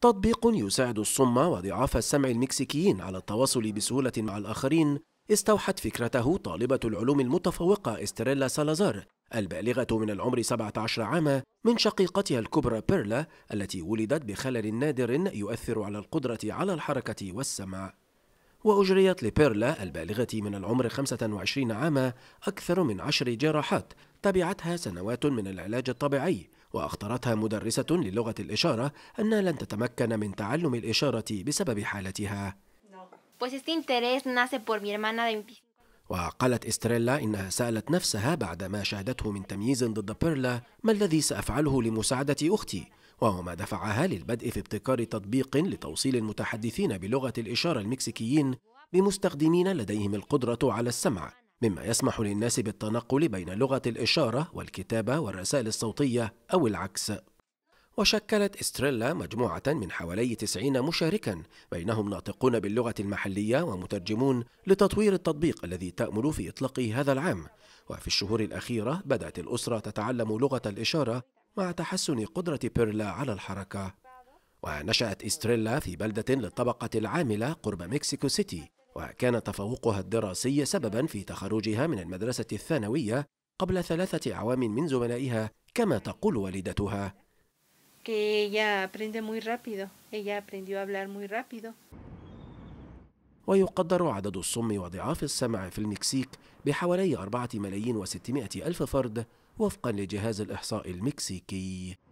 تطبيق يساعد الصم وضعاف السمع المكسيكيين على التواصل بسهولة مع الآخرين استوحت فكرته طالبة العلوم المتفوقة استريلا سالازار البالغة من العمر 17 عاما من شقيقتها الكبرى بيرلا التي ولدت بخلل نادر يؤثر على القدرة على الحركة والسمع وأجريت لبيرلا البالغة من العمر 25 عاما أكثر من عشر جراحات تبعتها سنوات من العلاج الطبيعي وأخطرتها مدرسة للغة الإشارة أنها لن تتمكن من تعلم الإشارة بسبب حالتها وقالت إستريلا إنها سألت نفسها بعد ما شاهدته من تمييز ضد بيرلا ما الذي سأفعله لمساعدة أختي وهو ما دفعها للبدء في ابتكار تطبيق لتوصيل المتحدثين بلغة الإشارة المكسيكيين بمستخدمين لديهم القدرة على السمع مما يسمح للناس بالتنقل بين لغة الإشارة والكتابة والرسائل الصوتية أو العكس وشكلت استريلا مجموعة من حوالي 90 مشاركا بينهم ناطقون باللغة المحلية ومترجمون لتطوير التطبيق الذي تأمل في إطلاقه هذا العام وفي الشهور الأخيرة بدأت الأسرة تتعلم لغة الإشارة مع تحسن قدرة بيرلا على الحركة ونشأت استريلا في بلدة للطبقة العاملة قرب مكسيكو سيتي وكان تفوقها الدراسي سببا في تخرجها من المدرسة الثانوية قبل ثلاثة أعوام من زملائها كما تقول والدتها ويقدر عدد الصم وضعاف السمع في المكسيك بحوالي أربعة ملايين وستمائة ألف فرد وفقا لجهاز الإحصاء المكسيكي